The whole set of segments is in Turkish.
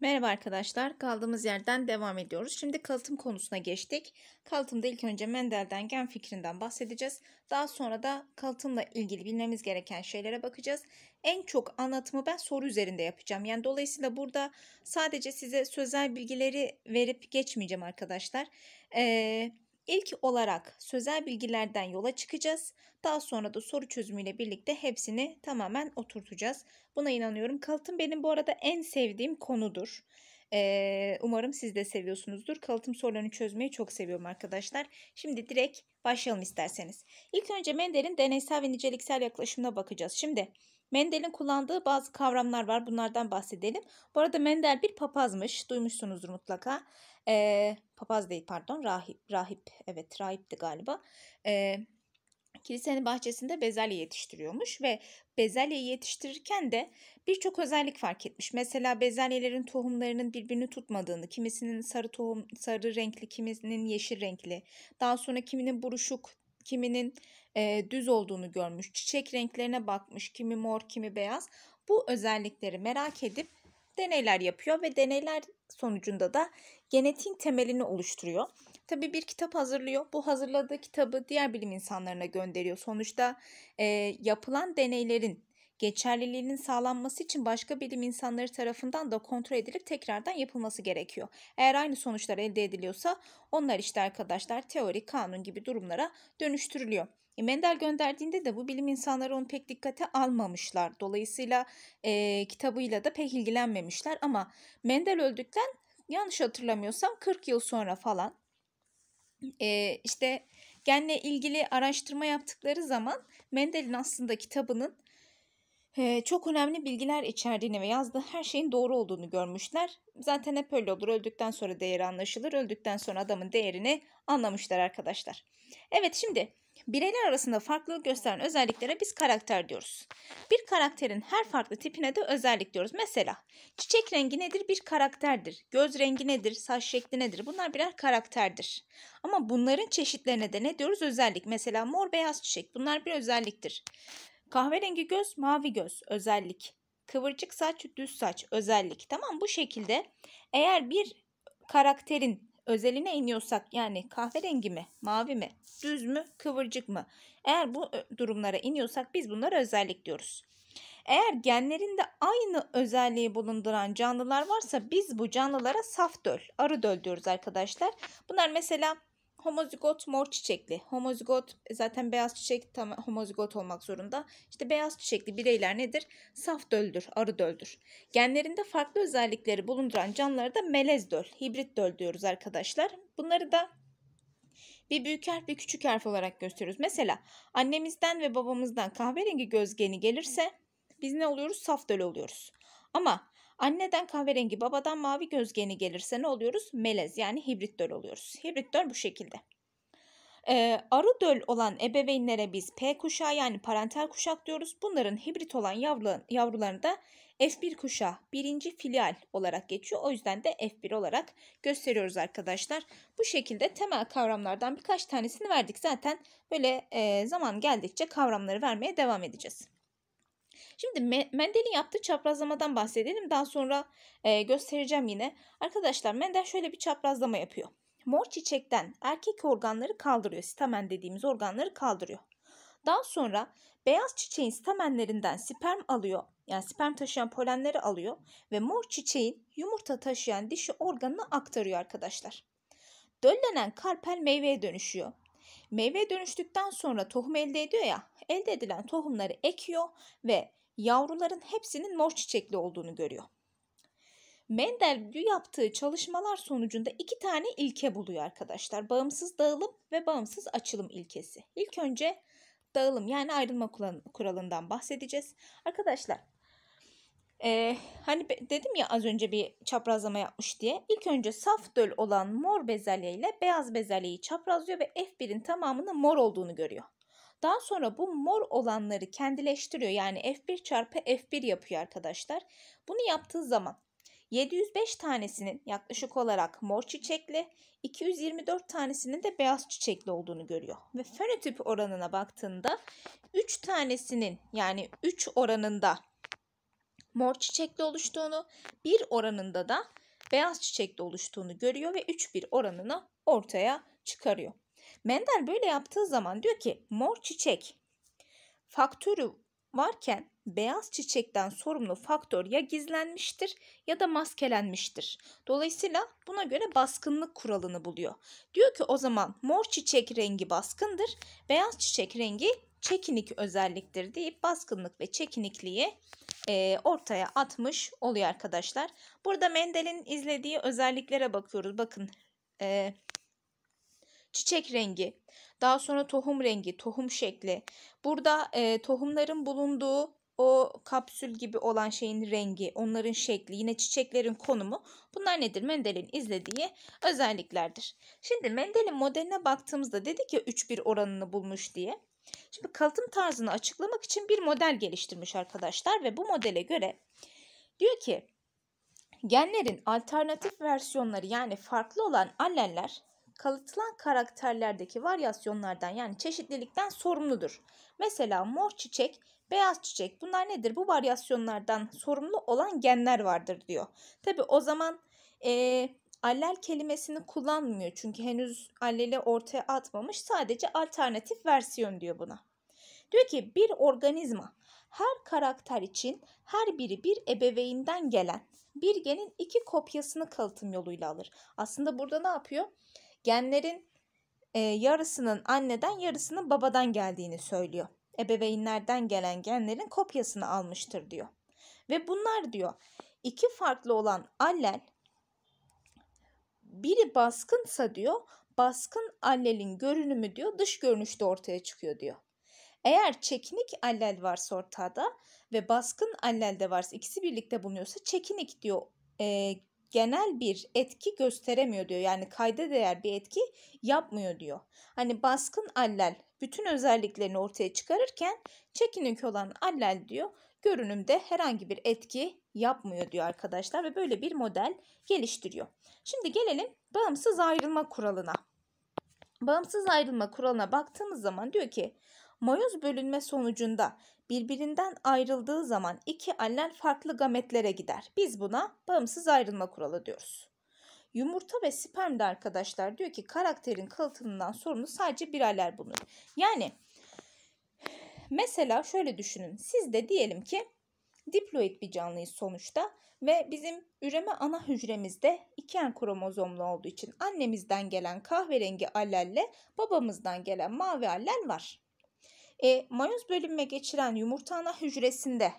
Merhaba arkadaşlar. Kaldığımız yerden devam ediyoruz. Şimdi kalıtım konusuna geçtik. Kalıtımda ilk önce Mendel'den gen fikrinden bahsedeceğiz. Daha sonra da kalıtımla ilgili bilmemiz gereken şeylere bakacağız. En çok anlatımı ben soru üzerinde yapacağım. Yani dolayısıyla burada sadece size sözel bilgileri verip geçmeyeceğim arkadaşlar. Eee İlk olarak sözel bilgilerden yola çıkacağız. Daha sonra da soru çözümüyle birlikte hepsini tamamen oturtacağız. Buna inanıyorum. Kalıtım benim bu arada en sevdiğim konudur. Ee, umarım siz de seviyorsunuzdur. Kalıtım sorularını çözmeyi çok seviyorum arkadaşlar. Şimdi direkt başlayalım isterseniz. İlk önce Mendel'in deneysel ve niceliksel yaklaşımına bakacağız. Şimdi Mendel'in kullandığı bazı kavramlar var. Bunlardan bahsedelim. Bu arada Mendel bir papazmış. Duymuşsunuzdur mutlaka. Ee, papaz değil pardon rahip, rahip evet rahipti galiba. E, kilisenin bahçesinde bezelye yetiştiriyormuş ve bezelye yetiştirirken de birçok özellik fark etmiş. Mesela bezelyelerin tohumlarının birbirini tutmadığını, kimisinin sarı tohum sarı renkli, kimisinin yeşil renkli, daha sonra kiminin buruşuk, kiminin e, düz olduğunu görmüş. Çiçek renklerine bakmış, kimi mor, kimi beyaz. Bu özellikleri merak edip deneyler yapıyor ve deneyler sonucunda da genetiğin temelini oluşturuyor. Tabii bir kitap hazırlıyor. Bu hazırladığı kitabı diğer bilim insanlarına gönderiyor. Sonuçta e, yapılan deneylerin geçerliliğinin sağlanması için başka bilim insanları tarafından da kontrol edilip tekrardan yapılması gerekiyor. Eğer aynı sonuçlar elde ediliyorsa onlar işte arkadaşlar teori, kanun gibi durumlara dönüştürülüyor. E, Mendel gönderdiğinde de bu bilim insanları onu pek dikkate almamışlar. Dolayısıyla e, kitabıyla da pek ilgilenmemişler ama Mendel öldükten yanlış hatırlamıyorsam 40 yıl sonra falan e, işte genle ilgili araştırma yaptıkları zaman Mendel'in aslında kitabının çok önemli bilgiler içerdiğini ve yazdığı her şeyin doğru olduğunu görmüşler. Zaten hep öyle olur. Öldükten sonra değeri anlaşılır. Öldükten sonra adamın değerini anlamışlar arkadaşlar. Evet şimdi bireyler arasında farklılık gösteren özelliklere biz karakter diyoruz. Bir karakterin her farklı tipine de özellik diyoruz. Mesela çiçek rengi nedir? Bir karakterdir. Göz rengi nedir? Saç şekli nedir? Bunlar birer karakterdir. Ama bunların çeşitlerine de ne diyoruz? Özellik. Mesela mor beyaz çiçek. Bunlar bir özelliktir. Kahverengi göz, mavi göz özellik. Kıvırcık saç, düz saç özellik. Tamam bu şekilde eğer bir karakterin özeline iniyorsak yani kahverengi mi, mavi mi, düz mü, kıvırcık mı? Eğer bu e, durumlara iniyorsak biz bunlara özellik diyoruz. Eğer genlerinde aynı özelliği bulunduran canlılar varsa biz bu canlılara saf döl, arı döl diyoruz arkadaşlar. Bunlar mesela homozigot mor çiçekli. Homozigot zaten beyaz çiçek tam homozigot olmak zorunda. İşte beyaz çiçekli bireyler nedir? Saf döldür, arı döldür. Genlerinde farklı özellikleri bulunduran canlılara da melez döl, hibrit döl diyoruz arkadaşlar. Bunları da bir büyük harf ve küçük harf olarak gösteriyoruz. Mesela annemizden ve babamızdan kahverengi göz geni gelirse biz ne oluyoruz? Saf döl oluyoruz. Ama Anneden kahverengi, babadan mavi göz geni gelirse ne oluyoruz? Melez yani hibrit döl oluyoruz. Hibrit döl bu şekilde. Ee, arı döl olan ebeveynlere biz P kuşağı yani parental kuşak diyoruz. Bunların hibrit olan yavru, yavrularını da F1 kuşağı birinci filial olarak geçiyor. O yüzden de F1 olarak gösteriyoruz arkadaşlar. Bu şekilde temel kavramlardan birkaç tanesini verdik. Zaten böyle e, zaman geldikçe kavramları vermeye devam edeceğiz. Şimdi Mendel'in yaptığı çaprazlamadan bahsedelim. Daha sonra e, göstereceğim yine. Arkadaşlar Mendel şöyle bir çaprazlama yapıyor. Mor çiçekten erkek organları kaldırıyor. Stamen dediğimiz organları kaldırıyor. Daha sonra beyaz çiçeğin stamenlerinden sperm alıyor. Yani sperm taşıyan polenleri alıyor ve mor çiçeğin yumurta taşıyan dişi organına aktarıyor arkadaşlar. Döllenen karpel meyveye dönüşüyor. Meyve dönüştükten sonra tohum elde ediyor ya, elde edilen tohumları ekiyor ve yavruların hepsinin mor çiçekli olduğunu görüyor. Mendel yaptığı çalışmalar sonucunda iki tane ilke buluyor arkadaşlar. Bağımsız dağılım ve bağımsız açılım ilkesi. İlk önce dağılım yani ayrılma kuralından bahsedeceğiz. Arkadaşlar ee, hani dedim ya az önce bir çaprazlama yapmış diye. İlk önce saf döl olan mor bezelye ile beyaz bezelyeyi çaprazlıyor ve F1'in tamamının mor olduğunu görüyor. Daha sonra bu mor olanları kendileştiriyor. Yani F1 çarpı F1 yapıyor arkadaşlar. Bunu yaptığı zaman 705 tanesinin yaklaşık olarak mor çiçekli, 224 tanesinin de beyaz çiçekli olduğunu görüyor. Ve fenotip oranına baktığında 3 tanesinin yani 3 oranında mor çiçekli oluştuğunu, 1 oranında da beyaz çiçekli oluştuğunu görüyor ve 3-1 oranını ortaya çıkarıyor. Mendel böyle yaptığı zaman diyor ki mor çiçek faktörü varken beyaz çiçekten sorumlu faktör ya gizlenmiştir ya da maskelenmiştir. Dolayısıyla buna göre baskınlık kuralını buluyor. Diyor ki o zaman mor çiçek rengi baskındır, beyaz çiçek rengi çekinik özelliktir deyip baskınlık ve çekinikliği e, ortaya atmış oluyor arkadaşlar. Burada Mendel'in izlediği özelliklere bakıyoruz. Bakın e, çiçek rengi, daha sonra tohum rengi, tohum şekli. Burada e, tohumların bulunduğu o kapsül gibi olan şeyin rengi, onların şekli, yine çiçeklerin konumu bunlar nedir? Mendel'in izlediği özelliklerdir. Şimdi Mendel'in modeline baktığımızda dedik ya 3-1 oranını bulmuş diye. Şimdi kalıtım tarzını açıklamak için bir model geliştirmiş arkadaşlar ve bu modele göre diyor ki genlerin alternatif versiyonları yani farklı olan alleller kalıtılan karakterlerdeki varyasyonlardan yani çeşitlilikten sorumludur. Mesela mor çiçek, beyaz çiçek bunlar nedir? Bu varyasyonlardan sorumlu olan genler vardır diyor. Tabi o zaman e, allel kelimesini kullanmıyor çünkü henüz alleli ortaya atmamış sadece alternatif versiyon diyor buna. Diyor ki bir organizma her karakter için her biri bir ebeveyinden gelen bir genin iki kopyasını kalıtım yoluyla alır. Aslında burada ne yapıyor? genlerin e, yarısının anneden yarısının babadan geldiğini söylüyor. Ebeveynlerden gelen genlerin kopyasını almıştır diyor. Ve bunlar diyor iki farklı olan allel biri baskınsa diyor baskın allelin görünümü diyor dış görünüşte ortaya çıkıyor diyor. Eğer çekinik allel varsa ortada ve baskın allel de varsa ikisi birlikte bulunuyorsa çekinik diyor e, genel bir etki gösteremiyor diyor. Yani kayda değer bir etki yapmıyor diyor. Hani baskın allel bütün özelliklerini ortaya çıkarırken çekinik olan allel diyor görünümde herhangi bir etki yapmıyor diyor arkadaşlar ve böyle bir model geliştiriyor. Şimdi gelelim bağımsız ayrılma kuralına. Bağımsız ayrılma kuralına baktığımız zaman diyor ki mayoz bölünme sonucunda birbirinden ayrıldığı zaman iki allel farklı gametlere gider. Biz buna bağımsız ayrılma kuralı diyoruz. Yumurta ve sperm de arkadaşlar diyor ki karakterin kalıtımından sorumlu sadece bir allel bulunur. Yani mesela şöyle düşünün. Siz de diyelim ki diploid bir canlıyız sonuçta ve bizim üreme ana hücremizde iki en kromozomlu olduğu için annemizden gelen kahverengi allelle babamızdan gelen mavi allel var. E, mayoz bölünme geçiren yumurta ana hücresinde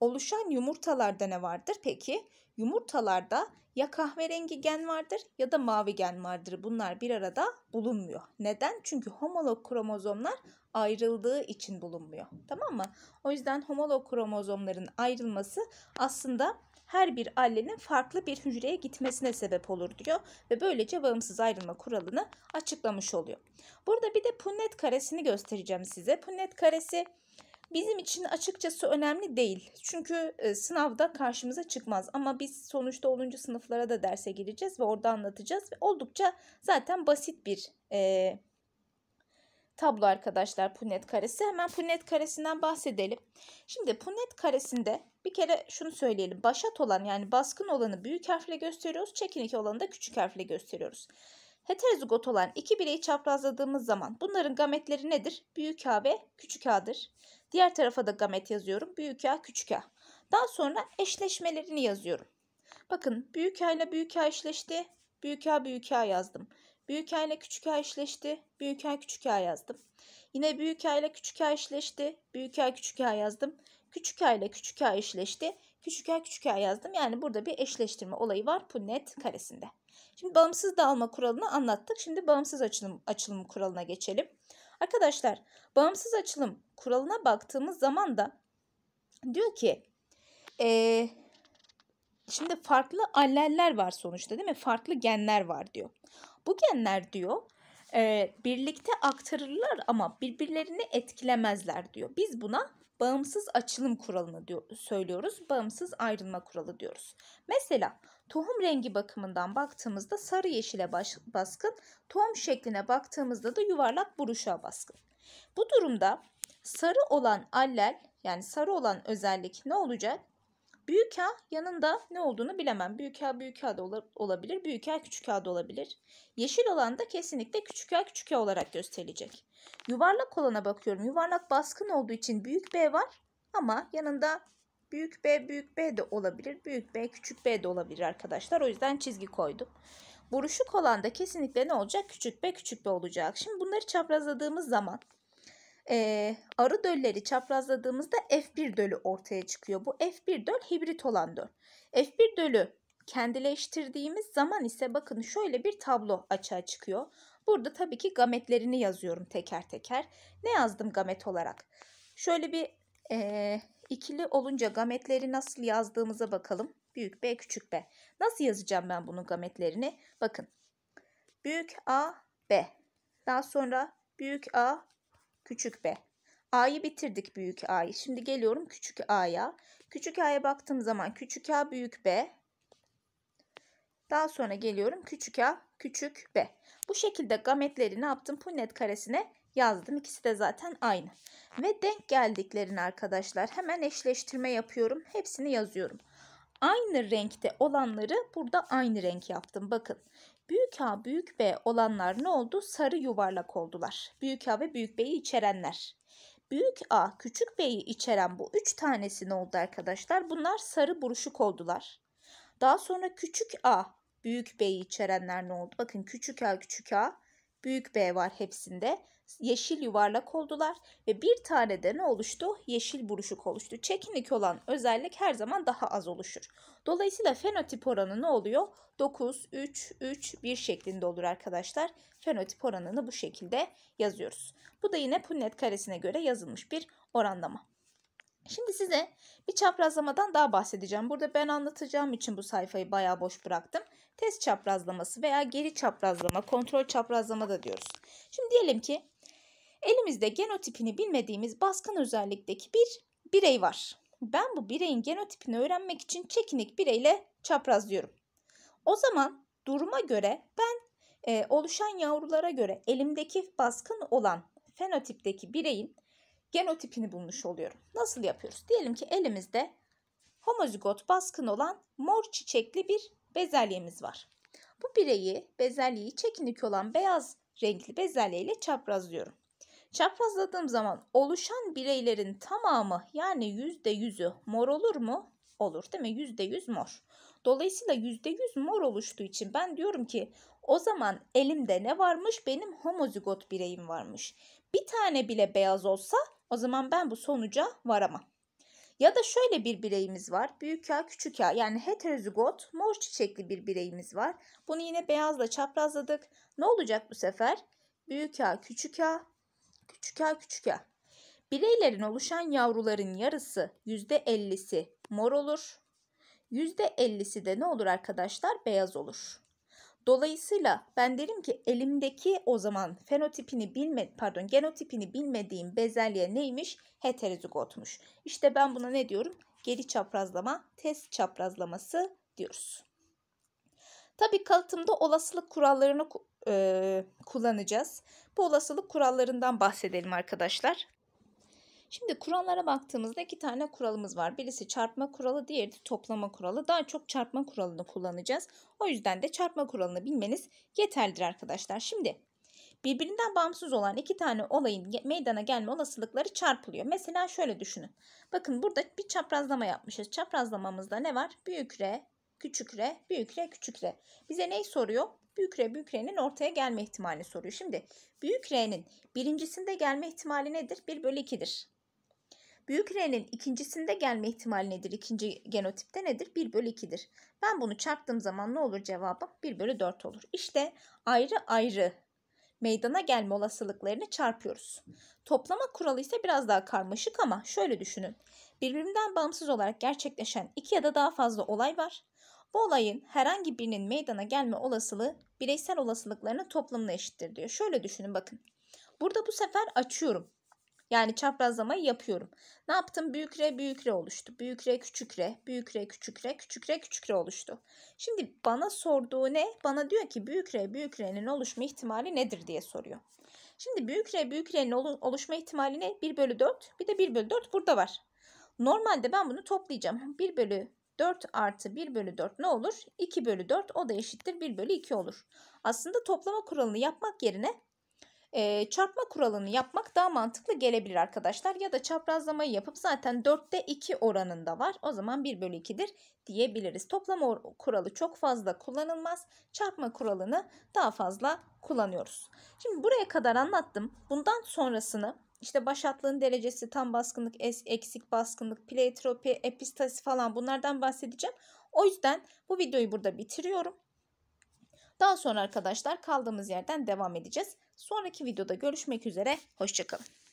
oluşan yumurtalarda ne vardır? Peki yumurtalarda ya kahverengi gen vardır ya da mavi gen vardır. Bunlar bir arada bulunmuyor. Neden? Çünkü homolog kromozomlar ayrıldığı için bulunmuyor. Tamam mı? O yüzden homolog kromozomların ayrılması aslında her bir allenin farklı bir hücreye gitmesine sebep olur diyor ve böylece bağımsız ayrılma kuralını açıklamış oluyor. Burada bir de Punnett karesini göstereceğim size. Punnett karesi bizim için açıkçası önemli değil. Çünkü e, sınavda karşımıza çıkmaz ama biz sonuçta 10. sınıflara da derse gireceğiz ve orada anlatacağız ve oldukça zaten basit bir e, tablo arkadaşlar Punnett karesi. Hemen Punnett karesinden bahsedelim. Şimdi Punnett karesinde bir kere şunu söyleyelim. Başat olan yani baskın olanı büyük harfle gösteriyoruz. Çekinik olanı da küçük harfle gösteriyoruz. Heterozigot olan iki bireyi çaprazladığımız zaman bunların gametleri nedir? Büyük A ve küçük A'dır. Diğer tarafa da gamet yazıyorum. Büyük A, küçük A. Daha sonra eşleşmelerini yazıyorum. Bakın büyük A ile büyük A eşleşti. Büyük A, büyük A yazdım. Büyük A ile küçük A eşleşti. Büyük A küçük A yazdım. Yine büyük A ile küçük A eşleşti. Büyük A küçük A yazdım. Küçük A ile küçük A eşleşti. Küçük A küçük A yazdım. Yani burada bir eşleştirme olayı var bu net karesinde. Şimdi bağımsız dağılma kuralını anlattık. Şimdi bağımsız açılım, açılım kuralına geçelim. Arkadaşlar bağımsız açılım kuralına baktığımız zaman da diyor ki ee, şimdi farklı alleller var sonuçta değil mi? Farklı genler var diyor. Bu genler diyor e, birlikte aktarırlar ama birbirlerini etkilemezler diyor. Biz buna bağımsız açılım kuralını diyor, söylüyoruz. Bağımsız ayrılma kuralı diyoruz. Mesela tohum rengi bakımından baktığımızda sarı yeşile baş, baskın, tohum şekline baktığımızda da yuvarlak buruşa baskın. Bu durumda sarı olan allel yani sarı olan özellik ne olacak? Büyük A yanında ne olduğunu bilemem. Büyük A büyük A da olabilir. Büyük A küçük A da olabilir. Yeşil olan da kesinlikle küçük A küçük A olarak gösterilecek. Yuvarlak olana bakıyorum. Yuvarlak baskın olduğu için büyük B var. Ama yanında büyük B büyük B de olabilir. Büyük B küçük B de olabilir arkadaşlar. O yüzden çizgi koydum. Buruşuk olan da kesinlikle ne olacak? Küçük B küçük B olacak. Şimdi bunları çaprazladığımız zaman e, arı dölleri çaprazladığımızda F1 dölü ortaya çıkıyor. Bu F1 döl hibrit olan döl. F1 dölü kendileştirdiğimiz zaman ise bakın şöyle bir tablo açığa çıkıyor. Burada tabii ki gametlerini yazıyorum teker teker. Ne yazdım gamet olarak? Şöyle bir e, ikili olunca gametleri nasıl yazdığımıza bakalım. Büyük B küçük B. Nasıl yazacağım ben bunun gametlerini? Bakın büyük A B. Daha sonra büyük A Küçük B. A'yı bitirdik büyük A'yı. Şimdi geliyorum küçük A'ya. Küçük A'ya baktığım zaman küçük A büyük B. Daha sonra geliyorum küçük A küçük B. Bu şekilde gametleri ne yaptım? Punnet karesine yazdım. İkisi de zaten aynı. Ve denk geldiklerini arkadaşlar hemen eşleştirme yapıyorum. Hepsini yazıyorum. Aynı renkte olanları burada aynı renk yaptım. Bakın büyük A büyük B olanlar ne oldu? Sarı yuvarlak oldular. Büyük A ve büyük B'yi içerenler. Büyük A küçük B'yi içeren bu üç tanesi ne oldu arkadaşlar? Bunlar sarı buruşuk oldular. Daha sonra küçük A büyük B'yi içerenler ne oldu? Bakın küçük A küçük A büyük B var hepsinde yeşil yuvarlak oldular ve bir tane de ne oluştu? Yeşil buruşuk oluştu. Çekinik olan özellik her zaman daha az oluşur. Dolayısıyla fenotip oranı ne oluyor? 9, 3, 3, 1 şeklinde olur arkadaşlar. Fenotip oranını bu şekilde yazıyoruz. Bu da yine Punnett karesine göre yazılmış bir oranlama. Şimdi size bir çaprazlamadan daha bahsedeceğim. Burada ben anlatacağım için bu sayfayı bayağı boş bıraktım. Test çaprazlaması veya geri çaprazlama, kontrol çaprazlama da diyoruz. Şimdi diyelim ki Elimizde genotipini bilmediğimiz baskın özellikteki bir birey var. Ben bu bireyin genotipini öğrenmek için çekinik bireyle çaprazlıyorum. O zaman duruma göre ben e, oluşan yavrulara göre elimdeki baskın olan fenotipteki bireyin genotipini bulmuş oluyorum. Nasıl yapıyoruz? Diyelim ki elimizde homozigot baskın olan mor çiçekli bir bezelyemiz var. Bu bireyi bezelyeyi çekinik olan beyaz renkli bezelye ile çaprazlıyorum. Çaprazladığım zaman oluşan bireylerin tamamı yani %100'ü mor olur mu? Olur değil mi? %100 mor. Dolayısıyla %100 mor oluştuğu için ben diyorum ki o zaman elimde ne varmış? Benim homozigot bireyim varmış. Bir tane bile beyaz olsa o zaman ben bu sonuca varamam. Ya da şöyle bir bireyimiz var. Büyük ya küçük ya yani heterozigot mor çiçekli bir bireyimiz var. Bunu yine beyazla çaprazladık. Ne olacak bu sefer? Büyük ya küçük ya. Küçük A küçük A. Bireylerin oluşan yavruların yarısı %50'si mor olur. %50'si de ne olur arkadaşlar? Beyaz olur. Dolayısıyla ben derim ki elimdeki o zaman fenotipini bilme pardon genotipini bilmediğim bezelye neymiş? Heterozigotmuş. İşte ben buna ne diyorum? Geri çaprazlama, test çaprazlaması diyoruz. Tabii kalıtımda olasılık kurallarını e, kullanacağız. Bu olasılık kurallarından bahsedelim arkadaşlar. Şimdi kurallara baktığımızda iki tane kuralımız var. Birisi çarpma kuralı, diğeri de toplama kuralı. Daha çok çarpma kuralını kullanacağız. O yüzden de çarpma kuralını bilmeniz yeterlidir arkadaşlar. Şimdi birbirinden bağımsız olan iki tane olayın meydana gelme olasılıkları çarpılıyor. Mesela şöyle düşünün. Bakın burada bir çaprazlama yapmışız. Çaprazlamamızda ne var? Büyük R, küçük R, büyük R, küçük R. Bize neyi soruyor? büyük R büyük R'nin ortaya gelme ihtimalini soruyor. Şimdi büyük R'nin birincisinde gelme ihtimali nedir? 1 bölü 2'dir. Büyük R'nin ikincisinde gelme ihtimali nedir? İkinci genotipte nedir? 1 bölü 2'dir. Ben bunu çarptığım zaman ne olur cevabım? 1 bölü 4 olur. İşte ayrı ayrı meydana gelme olasılıklarını çarpıyoruz. Toplama kuralı ise biraz daha karmaşık ama şöyle düşünün. Birbirinden bağımsız olarak gerçekleşen iki ya da daha fazla olay var bu olayın herhangi birinin meydana gelme olasılığı bireysel olasılıklarının toplamına eşittir diyor. Şöyle düşünün bakın. Burada bu sefer açıyorum. Yani çaprazlamayı yapıyorum. Ne yaptım? Büyük R büyük R oluştu. Büyük R küçük R, büyük R küçük R, küçük R küçük R oluştu. Şimdi bana sorduğu ne? Bana diyor ki büyük R büyük R'nin oluşma ihtimali nedir diye soruyor. Şimdi büyük R büyük R'nin oluşma ihtimali ne? 1 bölü 4 bir de 1 bölü 4 burada var. Normalde ben bunu toplayacağım. 1 bölü 4 artı 1 bölü 4 ne olur? 2 bölü 4 o da eşittir 1 bölü 2 olur. Aslında toplama kuralını yapmak yerine e, çarpma kuralını yapmak daha mantıklı gelebilir arkadaşlar. Ya da çaprazlamayı yapıp zaten 4'te 2 oranında var. O zaman 1 bölü 2'dir diyebiliriz. Toplama kuralı çok fazla kullanılmaz. Çarpma kuralını daha fazla kullanıyoruz. Şimdi buraya kadar anlattım. Bundan sonrasını işte başatlığın derecesi, tam baskınlık, es, eksik baskınlık, pleiotropi, epistasi falan bunlardan bahsedeceğim. O yüzden bu videoyu burada bitiriyorum. Daha sonra arkadaşlar kaldığımız yerden devam edeceğiz. Sonraki videoda görüşmek üzere. Hoşçakalın.